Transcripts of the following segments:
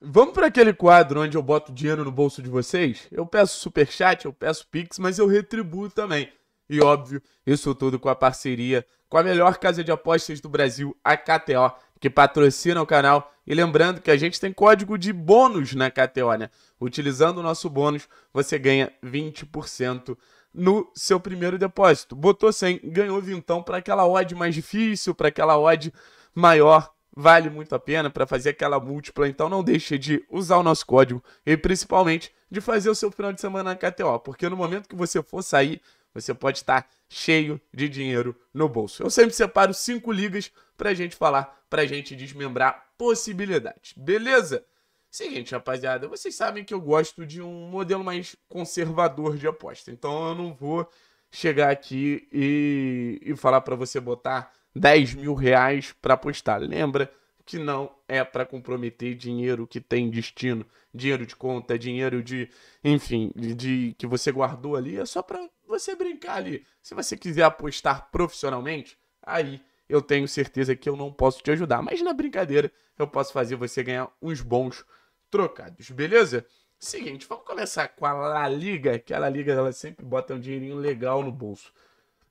Vamos para aquele quadro onde eu boto dinheiro no bolso de vocês? Eu peço super chat, eu peço pix, mas eu retribuo também. E óbvio, isso tudo com a parceria com a melhor casa de apostas do Brasil, a KTO, que patrocina o canal. E lembrando que a gente tem código de bônus na KTO, né? Utilizando o nosso bônus, você ganha 20% no seu primeiro depósito. Botou 100, ganhou vintão para aquela odd mais difícil, para aquela odd maior vale muito a pena para fazer aquela múltipla. Então não deixe de usar o nosso código e principalmente de fazer o seu final de semana na KTO, porque no momento que você for sair, você pode estar tá cheio de dinheiro no bolso. Eu sempre separo cinco ligas para a gente falar, para a gente desmembrar possibilidades, beleza? Seguinte, rapaziada, vocês sabem que eu gosto de um modelo mais conservador de aposta, então eu não vou chegar aqui e, e falar para você botar 10 mil reais para apostar. Lembra que não é para comprometer dinheiro que tem destino, dinheiro de conta, dinheiro de, enfim, de, de que você guardou ali, é só para você brincar ali. Se você quiser apostar profissionalmente, aí eu tenho certeza que eu não posso te ajudar, mas na brincadeira eu posso fazer você ganhar uns bons trocados, beleza? Seguinte, vamos começar com a La Liga, que a La Liga ela sempre bota um dinheirinho legal no bolso.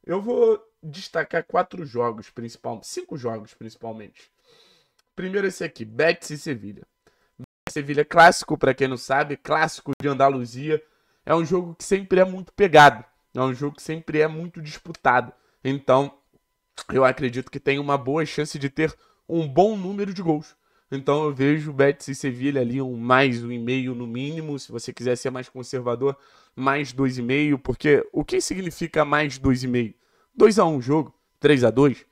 Eu vou destacar quatro jogos, principalmente. Cinco jogos, principalmente. Primeiro esse aqui, Betis e Sevilha. Sevilha clássico, para quem não sabe, clássico de Andaluzia. É um jogo que sempre é muito pegado. É um jogo que sempre é muito disputado. Então, eu acredito que tem uma boa chance de ter um bom número de gols. Então eu vejo Betis e Sevilha ali um mais um e meio no mínimo. Se você quiser ser mais conservador, mais dois e meio, porque o que significa mais dois e meio? 2x1 o jogo, 3x2,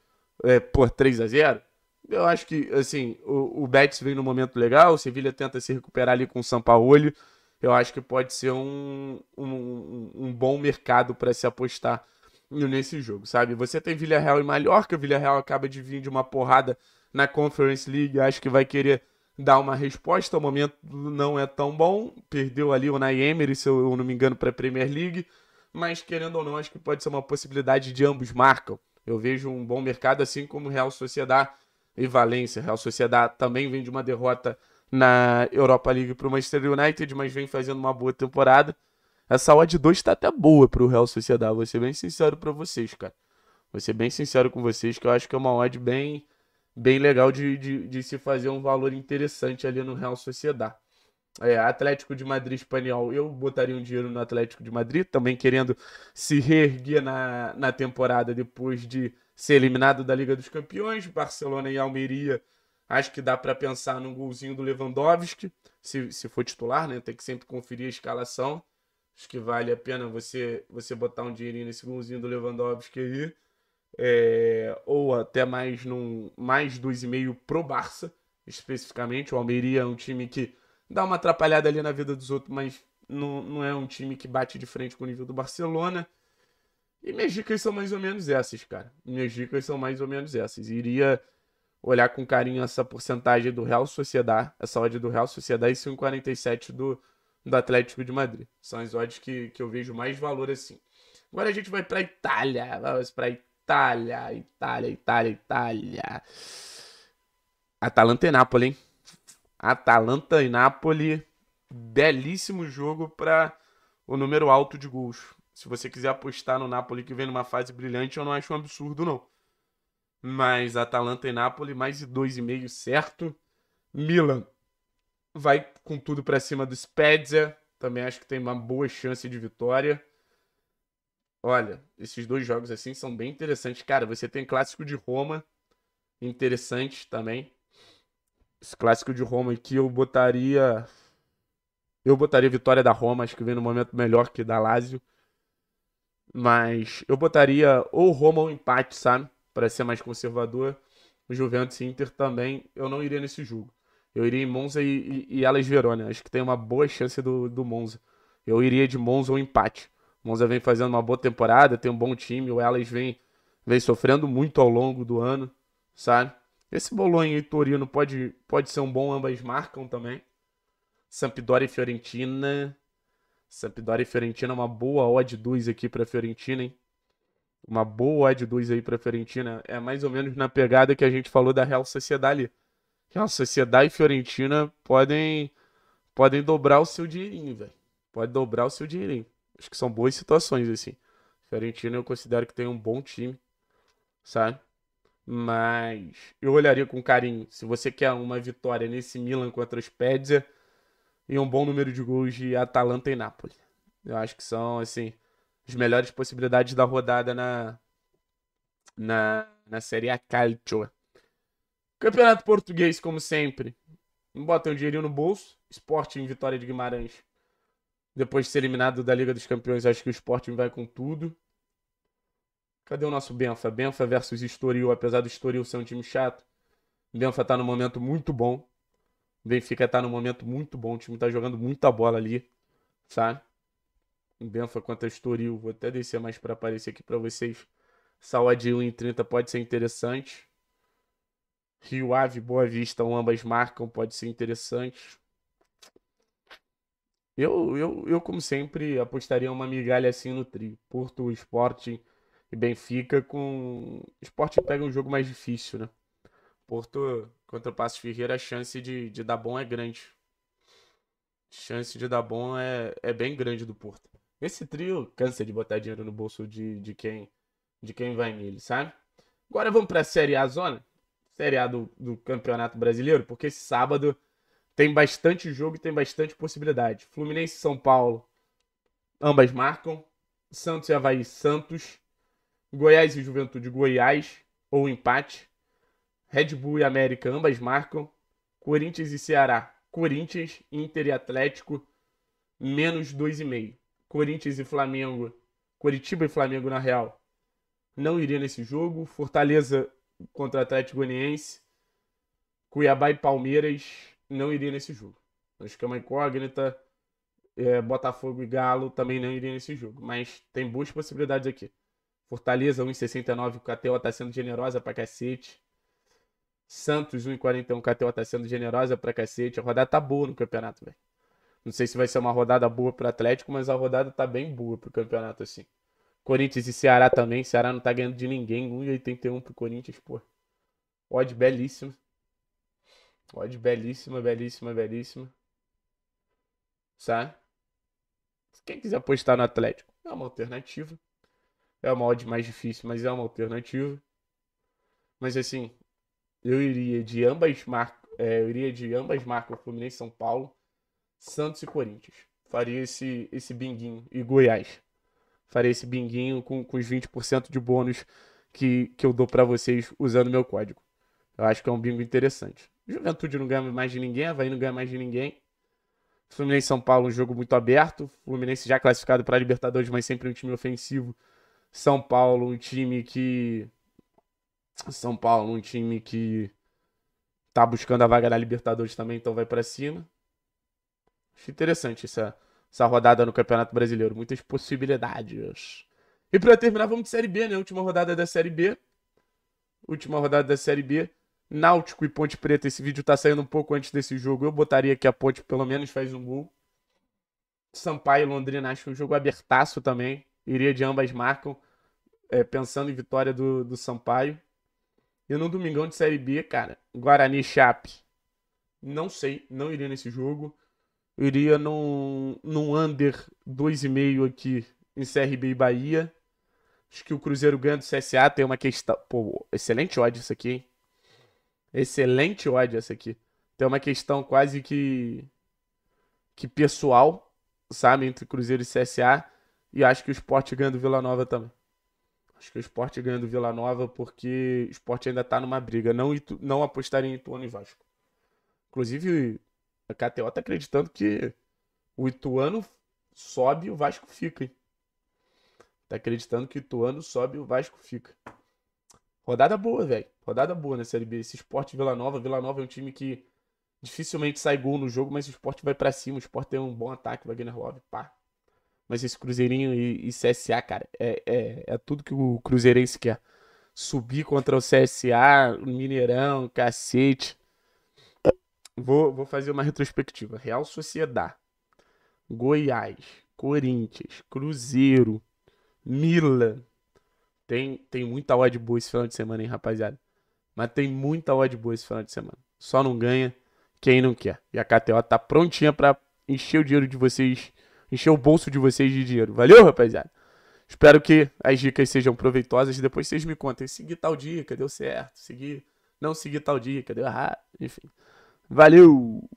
é, por 3x0. Eu acho que, assim, o, o Betis vem num momento legal, o Sevilha tenta se recuperar ali com o Sampaoli. Eu acho que pode ser um, um, um bom mercado para se apostar nesse jogo, sabe? Você tem Vila Real e Mallorca, Vila Real acaba de vir de uma porrada na Conference League, acho que vai querer dar uma resposta, o momento não é tão bom, perdeu ali o emery se eu não me engano, para a Premier League mas querendo ou não, acho que pode ser uma possibilidade de ambos marcam. Eu vejo um bom mercado, assim como Real Sociedade e Valência. Real Sociedade também vem de uma derrota na Europa League para o Manchester United, mas vem fazendo uma boa temporada. Essa odd 2 está até boa para o Real Sociedade, vou ser bem sincero para vocês, cara. Vou ser bem sincero com vocês que eu acho que é uma odd bem, bem legal de, de, de se fazer um valor interessante ali no Real Sociedade. É, Atlético de Madrid espanhol, eu botaria um dinheiro no Atlético de Madrid, também querendo se reerguer na, na temporada depois de ser eliminado da Liga dos Campeões. Barcelona e Almeria, acho que dá para pensar num golzinho do Lewandowski, se, se for titular, né? Tem que sempre conferir a escalação. Acho que vale a pena você, você botar um dinheirinho nesse golzinho do Lewandowski aí. É, ou até mais, num, mais 2,5 pro Barça, especificamente. O Almeria é um time que dá uma atrapalhada ali na vida dos outros, mas não, não é um time que bate de frente com o nível do Barcelona. E minhas dicas são mais ou menos essas, cara. Minhas dicas são mais ou menos essas. Iria olhar com carinho essa porcentagem do Real Sociedade, essa odd do Real Sociedade e 5,47 do, do Atlético de Madrid. São as odds que, que eu vejo mais valor assim. Agora a gente vai pra Itália. Vamos pra Itália, Itália, Itália, Itália. Atalanta e Nápoles, hein? Atalanta e Napoli. Belíssimo jogo para o número alto de gols. Se você quiser apostar no Napoli que vem numa fase brilhante, eu não acho um absurdo, não. Mas Atalanta e Napoli, mais de 2,5 certo. Milan vai com tudo para cima do Spezia. Também acho que tem uma boa chance de vitória. Olha, esses dois jogos assim são bem interessantes. Cara, você tem clássico de Roma, interessante também. Esse clássico de Roma aqui eu botaria. Eu botaria vitória da Roma, acho que vem no momento melhor que da Lazio. Mas eu botaria ou Roma ou empate, sabe? Para ser mais conservador. O Juventus e Inter também, eu não iria nesse jogo. Eu iria em Monza e, e, e Alas Verona. Acho que tem uma boa chance do, do Monza. Eu iria de Monza ou empate. Monza vem fazendo uma boa temporada, tem um bom time. O Elas vem, vem sofrendo muito ao longo do ano, sabe? Esse Bolonha e Torino pode, pode ser um bom, ambas marcam também. Sampdoria e Fiorentina. Sampdoria e Fiorentina, uma boa odd 2 aqui para Fiorentina, hein? Uma boa odd 2 aí para Fiorentina. É mais ou menos na pegada que a gente falou da Real Sociedade ali. Real Sociedade e Fiorentina podem podem dobrar o seu dinheirinho, velho. Pode dobrar o seu dinheirinho. Acho que são boas situações assim. Fiorentina eu considero que tem um bom time, sabe? Mas eu olharia com carinho. Se você quer uma vitória nesse Milan contra o Spezia e um bom número de gols de Atalanta e Napoli. Eu acho que são, assim, as melhores possibilidades da rodada na, na, na Série A Calcio. Campeonato Português, como sempre. Bota um dinheirinho no bolso. Sporting, vitória de Guimarães. Depois de ser eliminado da Liga dos Campeões, acho que o Sporting vai com tudo. Cadê o nosso Benfa? Benfa versus Estoril, apesar do Estoril ser um time chato. Benfa tá num momento muito bom. Benfica tá num momento muito bom. O time tá jogando muita bola ali, sabe? Benfa contra Estoril. Vou até descer mais para aparecer aqui para vocês. Saúde de 1,30 pode ser interessante. Rio Ave Boa Vista, ambas marcam, pode ser interessante. Eu, eu, eu como sempre, apostaria uma migalha assim no trio. Porto Sporting e Benfica com. O esporte pega um jogo mais difícil, né? Porto contra o Passo Ferreira, a chance de, de dar bom é grande. Chance de dar bom é, é bem grande do Porto. Esse trio cansa de botar dinheiro no bolso de, de quem de quem vai nele, sabe? Agora vamos para a Série A zona, Série A do, do Campeonato Brasileiro, porque esse sábado tem bastante jogo e tem bastante possibilidade. Fluminense e São Paulo, ambas marcam. Santos e Havaí Santos. Goiás e Juventude, Goiás ou empate. Red Bull e América, ambas marcam. Corinthians e Ceará, Corinthians, Inter e Atlético, menos 2,5. Corinthians e Flamengo, Coritiba e Flamengo na real, não iria nesse jogo. Fortaleza contra Atlético Goianiense, Cuiabá e Palmeiras, não iria nesse jogo. Acho que é uma incógnita. É, Botafogo e Galo também não iria nesse jogo, mas tem boas possibilidades aqui. Fortaleza 1,69, KTO tá sendo generosa pra cacete. Santos 1,41, KTO tá sendo generosa pra cacete. A rodada tá boa no campeonato, velho. Não sei se vai ser uma rodada boa pro Atlético, mas a rodada tá bem boa pro campeonato, assim. Corinthians e Ceará também. Ceará não tá ganhando de ninguém. 1,81 pro Corinthians, pô. Odd belíssima. Odd belíssima, belíssima, belíssima. Sabe? Quem quiser apostar no Atlético, é uma alternativa. É uma odd mais difícil, mas é uma alternativa. Mas assim, eu iria de ambas marcas. É, eu iria de ambas marcas, Fluminense São Paulo, Santos e Corinthians. Faria esse, esse binguinho. E Goiás. Faria esse binguinho com, com os 20% de bônus que, que eu dou para vocês usando meu código. Eu acho que é um bingo interessante. Juventude não ganha mais de ninguém, Havaí não ganha mais de ninguém. Fluminense São Paulo, um jogo muito aberto. Fluminense já classificado para Libertadores, mas sempre um time ofensivo são Paulo, um time que. São Paulo, um time que tá buscando a vaga da Libertadores também, então vai para cima. Acho interessante essa, essa rodada no Campeonato Brasileiro. Muitas possibilidades. E para terminar, vamos de Série B, né? Última rodada da Série B. Última rodada da Série B. Náutico e Ponte Preta. Esse vídeo tá saindo um pouco antes desse jogo. Eu botaria que a Ponte pelo menos faz um gol. Sampaio e Londrina acho que um jogo abertaço também. Iria de ambas marcam é, pensando em vitória do, do Sampaio. E no Domingão de Série B, cara, Guarani Chape. Não sei, não iria nesse jogo. iria num, num under 2,5 aqui em CRB e Bahia. Acho que o Cruzeiro ganha do CSA tem uma questão. Pô, excelente ódio isso aqui, hein? Excelente ódio essa aqui. Tem uma questão quase que. que pessoal, sabe? Entre Cruzeiro e CSA. E acho que o Sport ganha do Vila Nova também. Acho que o esporte ganha do Vila Nova porque o esporte ainda tá numa briga. Não, Itu, não apostaria em Ituano e Vasco. Inclusive, a KTO tá acreditando que o Ituano sobe e o Vasco fica, hein? Tá acreditando que o Ituano sobe e o Vasco fica. Rodada boa, velho. Rodada boa na Série B. Esse esporte Vila Nova. Vila Nova é um time que dificilmente sai gol no jogo, mas o esporte vai para cima. O esporte tem um bom ataque, Wagner Love, pá. Mas esse Cruzeirinho e, e CSA, cara, é, é, é, tudo que o Cruzeirense quer. Subir contra o CSA, o Mineirão, cacete. Vou, vou fazer uma retrospectiva. Real Sociedade, Goiás, Corinthians, Cruzeiro, Milan. Tem, tem muita odd boa esse final de semana, hein, rapaziada? Mas tem muita odd boa esse final de semana. Só não ganha quem não quer. E a KTO tá prontinha para encher o dinheiro de vocês encher o bolso de vocês de dinheiro. Valeu, rapaziada? Espero que as dicas sejam proveitosas. Depois vocês me contem. seguir tal dica, deu certo. seguir, Não seguir tal dica, deu errado. Enfim. Valeu!